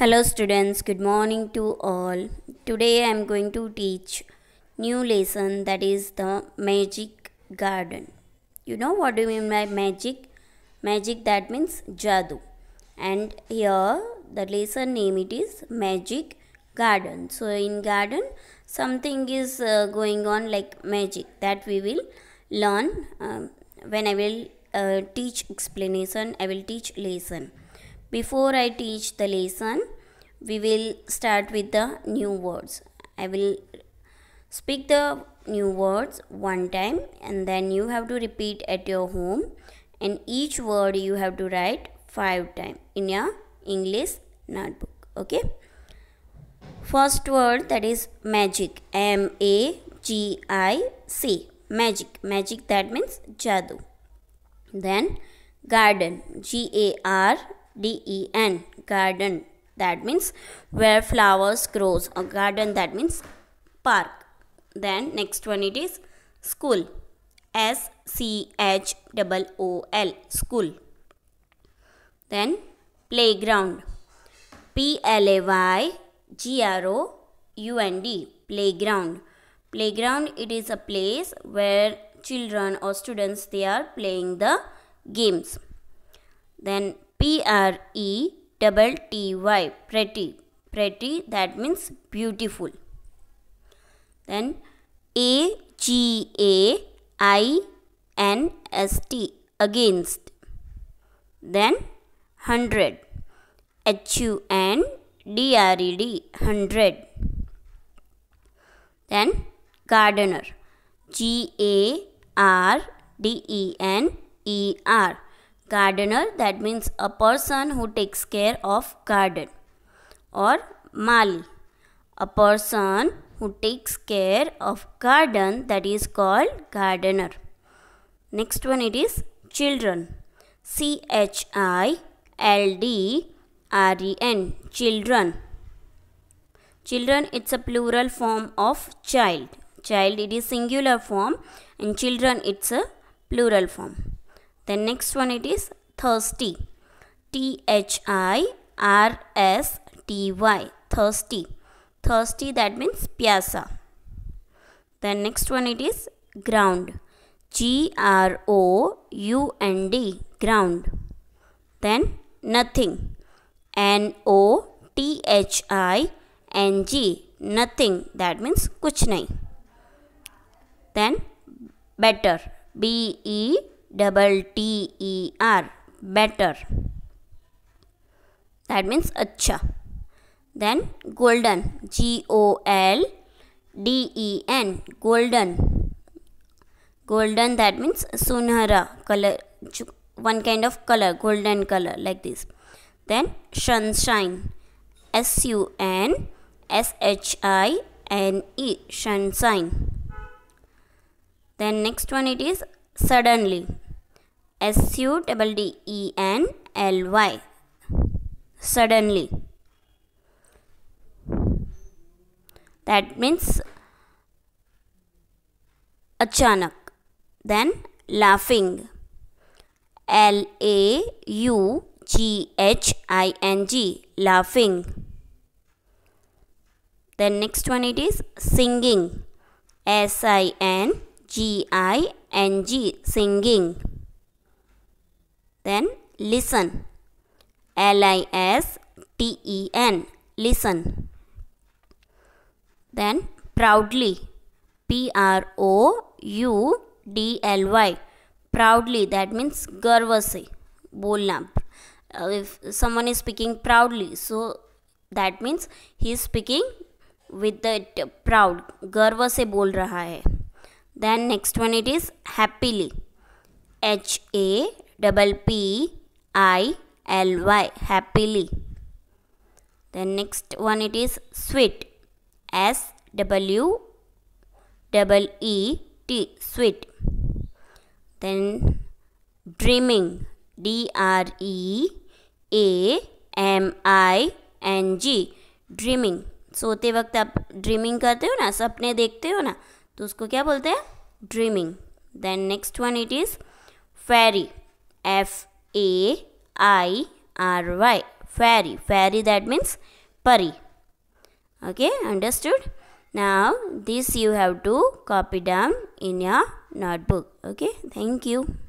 Hello students, good morning to all. Today I am going to teach new lesson that is the magic garden. You know what do you mean by magic? Magic that means jadoo. And here the lesson name it is magic garden. So in garden something is uh, going on like magic that we will learn um, when I will uh, teach explanation, I will teach lesson. Before I teach the lesson, we will start with the new words. I will speak the new words one time and then you have to repeat at your home and each word you have to write five times in your English notebook. Okay. First word that is magic. M A G I C. Magic. Magic that means jadoo. Then garden. G A R D-E-N, garden. That means where flowers grows. A garden that means park. Then next one it is school. S-C-H-O-O-L, school. Then playground. P-L-A-Y-G-R-O-U-N-D, playground. Playground, it is a place where children or students, they are playing the games. Then P R E double T Y pretty. Pretty that means beautiful. Then A G A I N S T against. Then hundred. H U N D R E D hundred. Then gardener. G A R D E N E R gardener that means a person who takes care of garden or mali a person who takes care of garden that is called gardener next one it is children c h i l d r e n children children it's a plural form of child child it is singular form and children it's a plural form the next one it is thirsty. T-H-I-R-S-T-Y. Thirsty. Thirsty that means piazza. The next one it is ground. G-R-O-U-N-D. Ground. Then nothing. N-O-T-H-I-N-G. Nothing that means kuch nahi. Then better. B E double T E R better that means acha then golden G O L D E N golden golden that means sunhara color one kind of color golden color like this then sunshine S U N S H I N E sunshine then next one it is suddenly S U D D E N L Y. Suddenly. That means achanak. Then laughing. L A U G H I N G. Laughing. Then next one it is singing. S I N G I N G. Singing. Then listen. L I S T E N. Listen. Then proudly. P R O U D L Y. Proudly. That means garv se bolna uh, If someone is speaking proudly, so that means he is speaking with the proud. garv se bol raha hai Then next one it is happily. H A double P I L Y happily. Then next one it is sweet S W double E T sweet. Then dreaming D R E A M I N G dreaming सोते वक्त आप dreaming करते हो ना सपने देखते हो ना तो उसको क्या बोलते हैं dreaming then next one it is fairy F A I R Y. Fairy. Fairy that means pari. Okay, understood? Now, this you have to copy down in your notebook. Okay, thank you.